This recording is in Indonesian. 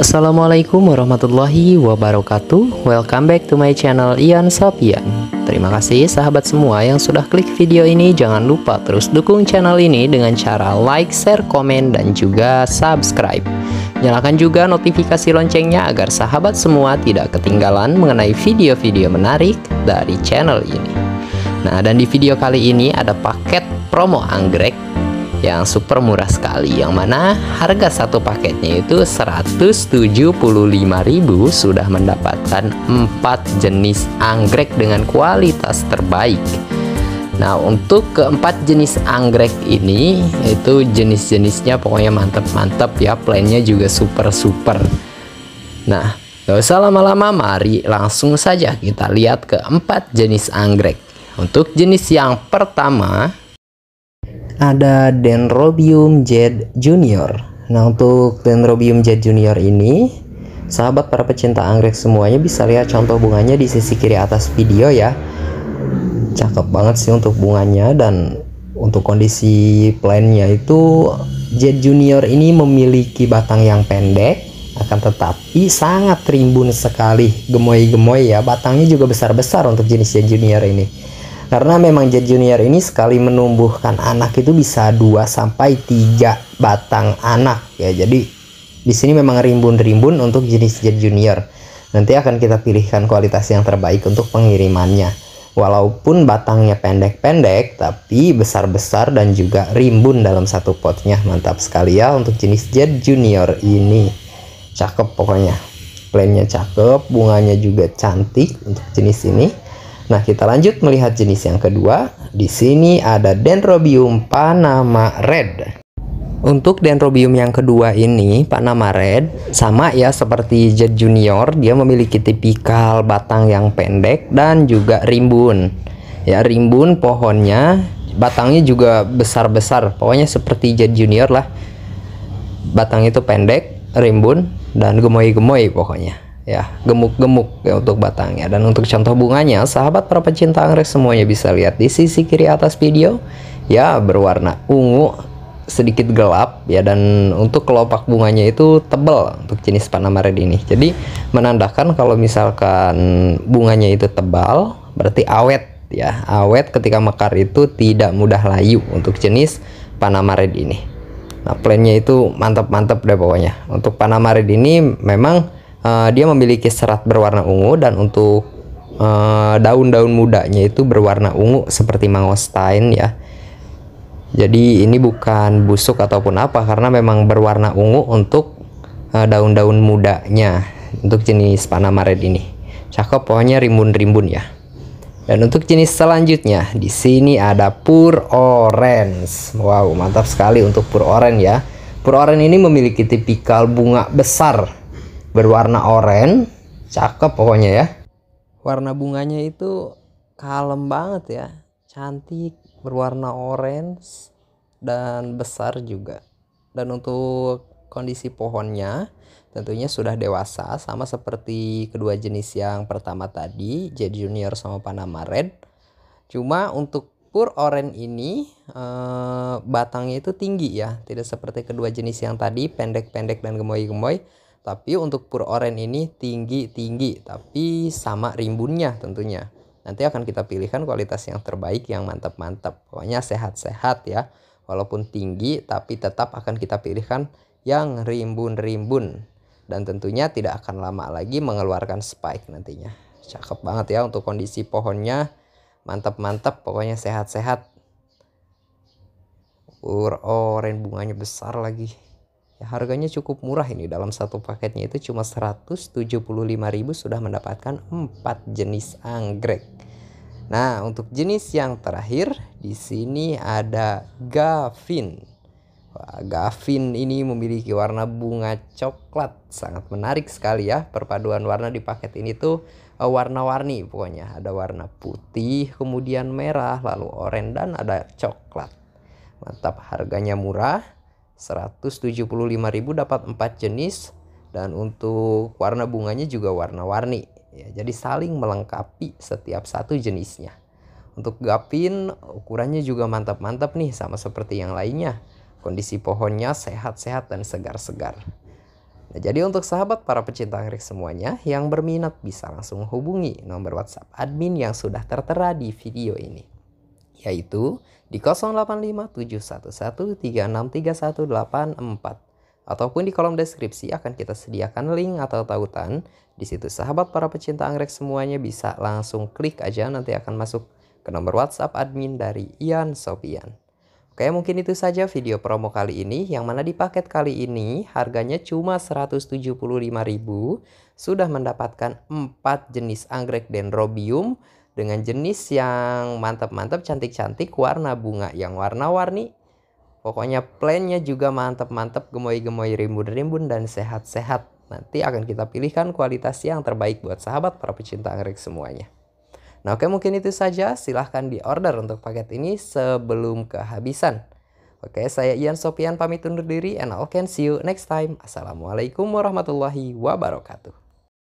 Assalamualaikum warahmatullahi wabarakatuh Welcome back to my channel Ian Sapian Terima kasih sahabat semua yang sudah klik video ini Jangan lupa terus dukung channel ini dengan cara like, share, komen, dan juga subscribe Nyalakan juga notifikasi loncengnya agar sahabat semua tidak ketinggalan mengenai video-video menarik dari channel ini Nah dan di video kali ini ada paket promo anggrek yang super murah sekali yang mana harga satu paketnya itu 175.000 sudah mendapatkan 4 jenis anggrek dengan kualitas terbaik Nah untuk keempat jenis anggrek ini itu jenis-jenisnya pokoknya mantep-mantep ya plannya juga super-super Nah gak usah lama-lama mari langsung saja kita lihat keempat jenis anggrek Untuk jenis yang pertama ada Dendrobium Jet Junior. Nah, untuk Dendrobium Jet Junior ini, sahabat para pecinta anggrek semuanya bisa lihat contoh bunganya di sisi kiri atas video ya. Cakep banget sih untuk bunganya dan untuk kondisi plannya itu Jet Junior ini memiliki batang yang pendek akan tetapi sangat rimbun sekali gemoy-gemoy ya batangnya juga besar-besar untuk jenis Jet Junior ini karena memang Jet Junior ini sekali menumbuhkan anak itu bisa 2 sampai 3 batang anak ya. Jadi di sini memang rimbun-rimbun untuk jenis Jet Junior. Nanti akan kita pilihkan kualitas yang terbaik untuk pengirimannya. Walaupun batangnya pendek-pendek, tapi besar-besar dan juga rimbun dalam satu potnya. Mantap sekali ya untuk jenis Jet Junior ini. Cakep pokoknya. Plannya cakep, bunganya juga cantik untuk jenis ini Nah, kita lanjut melihat jenis yang kedua. Di sini ada Dendrobium Panama Red. Untuk dendrobium yang kedua ini, Panama Red, sama ya seperti Jet Junior, dia memiliki tipikal batang yang pendek dan juga rimbun. Ya, rimbun pohonnya, batangnya juga besar-besar, pokoknya seperti Jet Junior lah. Batang itu pendek, rimbun, dan gemoy-gemoy pokoknya ya gemuk-gemuk ya untuk batangnya dan untuk contoh bunganya sahabat para pecinta anggrek semuanya bisa lihat di sisi kiri atas video ya berwarna ungu sedikit gelap ya dan untuk kelopak bunganya itu tebal untuk jenis Panama Red ini jadi menandakan kalau misalkan bunganya itu tebal berarti awet ya awet ketika mekar itu tidak mudah layu untuk jenis Panama Red ini nah plannya itu mantap-mantap deh pokoknya untuk Panama Red ini memang Eh, dia memiliki serat berwarna ungu dan untuk eh, daun-daun uh, mudanya itu berwarna ungu seperti mangostain ya. Jadi ini bukan busuk ataupun apa karena memang berwarna ungu untuk eh, daun-daun mudanya untuk jenis Panamaret ini. Cakep pokoknya rimbun-rimbun ya. Dan untuk jenis selanjutnya, di sini ada pur orange. Wow, mantap sekali untuk pur orange ya. Pur orange ini memiliki tipikal bunga besar berwarna oranye cakep pokoknya ya warna bunganya itu kalem banget ya cantik berwarna orange dan besar juga dan untuk kondisi pohonnya tentunya sudah dewasa sama seperti kedua jenis yang pertama tadi Jet Junior sama Panama Red cuma untuk pur orange ini eh, batangnya itu tinggi ya tidak seperti kedua jenis yang tadi pendek-pendek dan gemoy-gemoy tapi untuk pur oren ini tinggi-tinggi tapi sama rimbunnya tentunya. Nanti akan kita pilihkan kualitas yang terbaik yang mantap-mantap. Pokoknya sehat-sehat ya. Walaupun tinggi tapi tetap akan kita pilihkan yang rimbun-rimbun. Dan tentunya tidak akan lama lagi mengeluarkan spike nantinya. Cakep banget ya untuk kondisi pohonnya. Mantap-mantap pokoknya sehat-sehat. Pur oren bunganya besar lagi. Ya, harganya cukup murah ini dalam satu paketnya itu cuma 175.000 sudah mendapatkan 4 jenis anggrek. Nah, untuk jenis yang terakhir di sini ada Gavin. Gavin ini memiliki warna bunga coklat, sangat menarik sekali ya. Perpaduan warna di paket ini tuh e, warna-warni pokoknya. Ada warna putih, kemudian merah, lalu oranye dan ada coklat. Mantap, harganya murah 175.000 dapat 4 jenis dan untuk warna bunganya juga warna-warni ya jadi saling melengkapi setiap satu jenisnya untuk gapin ukurannya juga mantap-mantap nih sama seperti yang lainnya kondisi pohonnya sehat-sehat dan segar-segar Nah, jadi untuk sahabat para pecinta anggrek semuanya yang berminat bisa langsung hubungi nomor WhatsApp admin yang sudah tertera di video ini yaitu di 085711363184 ataupun di kolom deskripsi akan kita sediakan link atau tautan. Di situ sahabat para pecinta anggrek semuanya bisa langsung klik aja nanti akan masuk ke nomor WhatsApp admin dari Ian Sopian. Oke mungkin itu saja video promo kali ini yang mana di paket kali ini harganya cuma 175.000 sudah mendapatkan 4 jenis anggrek dendrobium dengan jenis yang mantap-mantap cantik-cantik warna bunga yang warna-warni pokoknya plannya juga mantap-mantap gemoy-gemoy rimbun-rimbun dan sehat-sehat nanti akan kita pilihkan kualitas yang terbaik buat sahabat para pecinta anggrek semuanya Nah oke mungkin itu saja, silahkan di order untuk paket ini sebelum kehabisan. Oke, saya Ian Sopian pamit undur diri and I'll can see you next time. Assalamualaikum warahmatullahi wabarakatuh.